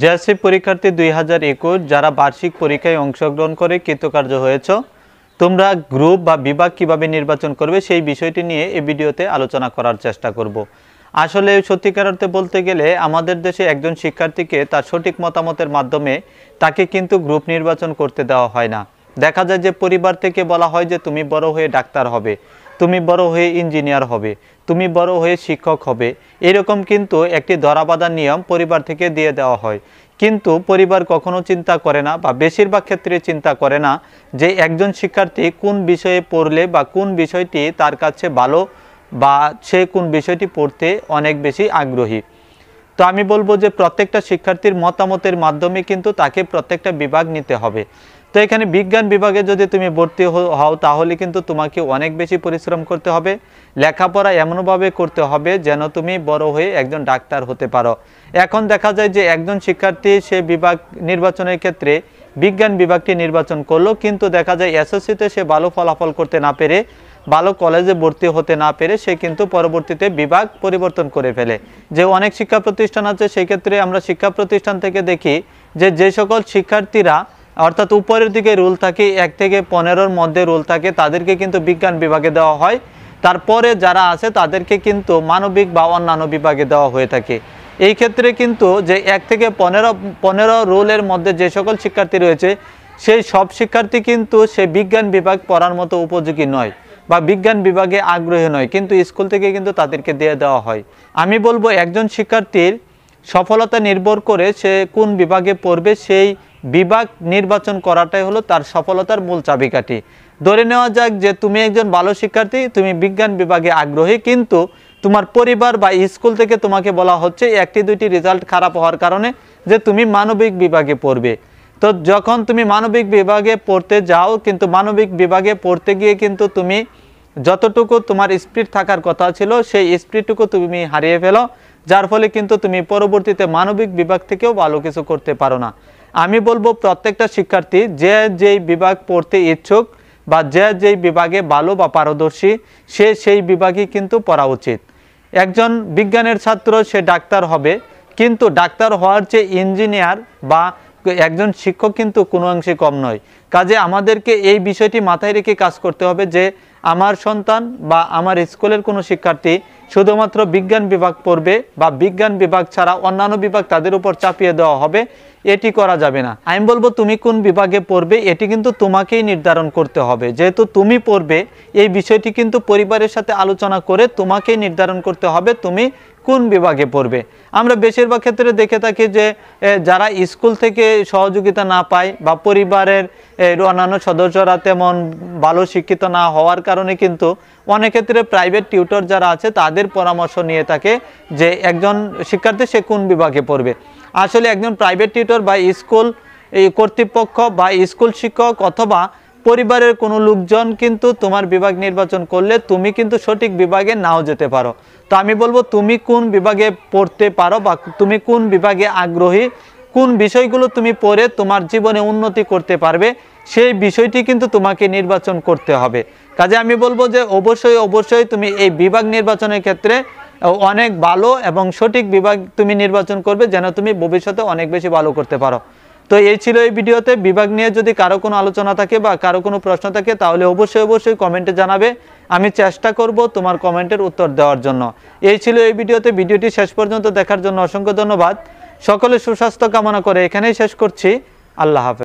JSC পরীক্ষার্থী দুই হাজার একুশ যারা বার্ষিক পরীক্ষায় অংশগ্রহণ করে কৃতকার্য হয়েছ তোমরা গ্রুপ বা বিভাগ কিভাবে নির্বাচন করবে সেই বিষয়টি নিয়ে এই ভিডিওতে আলোচনা করার চেষ্টা করব। আসলে সত্যিকার অর্থে বলতে গেলে আমাদের দেশে একজন শিক্ষার্থীকে তার সঠিক মতামতের মাধ্যমে তাকে কিন্তু গ্রুপ নির্বাচন করতে দেওয়া হয় না দেখা যায় যে পরিবার থেকে বলা হয় যে তুমি বড় হয়ে ডাক্তার হবে তুমি বড় হয়ে ইঞ্জিনিয়ার হবে তুমি বড় হয়ে শিক্ষক হবে এরকম কিন্তু একটি ধরাবাধা নিয়ম পরিবার থেকে দিয়ে দেওয়া হয় কিন্তু পরিবার কখনো চিন্তা করে না বা বেশিরভাগ ক্ষেত্রে চিন্তা করে না যে একজন শিক্ষার্থী কোন বিষয়ে পড়লে বা কোন বিষয়টি তার কাছে ভালো বা সে কোন বিষয়টি পড়তে অনেক বেশি আগ্রহী তো আমি বলবো যে প্রত্যেকটা শিক্ষার্থীর মতামতের মাধ্যমে কিন্তু তাকে প্রত্যেকটা বিভাগ নিতে হবে তো এখানে বিজ্ঞান বিভাগে যদি তুমি ভর্তি হও তাহলে কিন্তু তোমাকে অনেক বেশি পরিশ্রম করতে হবে লেখাপড়া এমনভাবে করতে হবে যেন তুমি বড় হয়ে একজন ডাক্তার হতে পারো এখন দেখা যায় যে একজন শিক্ষার্থী সে বিভাগ নির্বাচনের ক্ষেত্রে বিজ্ঞান বিভাগটি নির্বাচন করলো কিন্তু দেখা যায় এসএসসিতে সে ভালো ফলাফল করতে না পেরে ভালো কলেজে ভর্তি হতে না পেরে সে কিন্তু পরবর্তীতে বিভাগ পরিবর্তন করে ফেলে যে অনেক শিক্ষা প্রতিষ্ঠান আছে সেক্ষেত্রে আমরা শিক্ষা প্রতিষ্ঠান থেকে দেখি যে যে সকল শিক্ষার্থীরা অর্থাৎ উপরের দিকে রোল থাকে এক থেকে পনেরোর মধ্যে রোল থাকে তাদেরকে কিন্তু বিজ্ঞান বিভাগে দেওয়া হয় তারপরে যারা আছে তাদেরকে কিন্তু মানবিক বা অন্যান্য বিভাগে দেওয়া হয়ে থাকে এই ক্ষেত্রে কিন্তু যে এক থেকে পনেরো পনেরো রোলের মধ্যে যে সকল শিক্ষার্থী রয়েছে সেই সব শিক্ষার্থী কিন্তু সে বিজ্ঞান বিভাগ পড়ার মতো উপযোগী নয় বা বিজ্ঞান বিভাগে আগ্রহী নয় কিন্তু স্কুল থেকে কিন্তু তাদেরকে দিয়ে দেওয়া হয় আমি বলবো একজন শিক্ষার্থীর সফলতা নির্ভর করে সে কোন বিভাগে পড়বে সেই বিভাগ নির্বাচন করাটাই হলো তার সফলতার মূল চাবিকাঠি ধরে নেওয়া যাক যে তুমি একজন ভালো শিক্ষার্থী তুমি বিজ্ঞান বিভাগে আগ্রহী কিন্তু তোমার পরিবার বা স্কুল থেকে তোমাকে বলা হচ্ছে একটি দুইটি রেজাল্ট খারাপ হওয়ার কারণে যে তুমি মানবিক বিভাগে পড়বে তো যখন তুমি মানবিক বিভাগে পড়তে যাও কিন্তু মানবিক বিভাগে পড়তে গিয়ে কিন্তু তুমি যতটুকু তোমার স্পিড থাকার কথা ছিল সেই স্পিডটুকু তুমি হারিয়ে ফেলো যার ফলে কিন্তু তুমি পরবর্তীতে মানবিক বিভাগ থেকেও ভালো কিছু করতে পারো না আমি বলবো প্রত্যেকটা শিক্ষার্থী যে যেই বিভাগ পড়তে ইচ্ছুক বা যে যেই বিভাগে ভালো বা পারদর্শী সে সেই বিভাগে কিন্তু পড়া উচিত একজন বিজ্ঞানের ছাত্র সে ডাক্তার হবে কিন্তু ডাক্তার হওয়ার যে ইঞ্জিনিয়ার বা একজন শিক্ষক কিন্তু কোনো অংশে কম নয় কাজে আমাদেরকে এই বিষয়টি মাথায় রেখে কাজ করতে হবে যে আমার সন্তান বা আমার স্কুলের কোনো শিক্ষার্থী শুধুমাত্র বিজ্ঞান বিভাগ পড়বে বা বিজ্ঞান বিভাগ ছাড়া অন্যান্য বিভাগ তাদের উপর চাপিয়ে দেওয়া হবে এটি করা যাবে না আমি বলবো তুমি কোন বিভাগে পড়বে এটি কিন্তু তোমাকেই নির্ধারণ করতে হবে যেহেতু তুমি পড়বে এই বিষয়টি কিন্তু পরিবারের সাথে আলোচনা করে তোমাকেই নির্ধারণ করতে হবে তুমি কোন বিভাগে পড়বে আমরা বেশিরভাগ ক্ষেত্রে দেখে থাকি যে যারা স্কুল থেকে সহযোগিতা না পায় বা পরিবারের অন্যান্য সদস্যরা তেমন ভালো শিক্ষিত না হওয়ার কারণে কিন্তু অনেক ক্ষেত্রে প্রাইভেট টিউটর যারা আছে তাদের পরামর্শ নিয়ে থাকে যে একজন শিক্ষার্থী সে কোন বিভাগে পড়বে আসলে একজন প্রাইভেট টিউটর বা স্কুল কর্তৃপক্ষ বা স্কুল শিক্ষক অথবা পরিবারের কোনো লোকজন কিন্তু তোমার বিভাগ নির্বাচন করলে তুমি কিন্তু সঠিক বিভাগে নাও যেতে পারো তো আমি বলবো তুমি কোন বিভাগে পড়তে পারো বা তুমি কোন বিভাগে আগ্রহী কোন বিষয়গুলো তুমি পড়ে তোমার জীবনে উন্নতি করতে পারবে সেই বিষয়টি কিন্তু তোমাকে নির্বাচন করতে হবে কাজে আমি বলবো যে অবশ্যই অবশ্যই তুমি এই বিভাগ নির্বাচনের ক্ষেত্রে অনেক ভালো এবং সঠিক বিভাগ তুমি নির্বাচন করবে যেন তুমি ভবিষ্যতে অনেক বেশি ভালো করতে পারো তো এই ছিল এই ভিডিওতে বিভাগ নিয়ে যদি কারো কোনো আলোচনা থাকে বা কারো কোনো প্রশ্ন থাকে তাহলে অবশ্যই অবশ্যই কমেন্টে জানাবে আমি চেষ্টা করব তোমার কমেন্টের উত্তর দেওয়ার জন্য এই ছিল এই ভিডিওতে ভিডিওটি শেষ পর্যন্ত দেখার জন্য অসংখ্য ধন্যবাদ সকলে সুস্বাস্থ্য কামনা করে এখানেই শেষ করছি আল্লাহ হাফেজ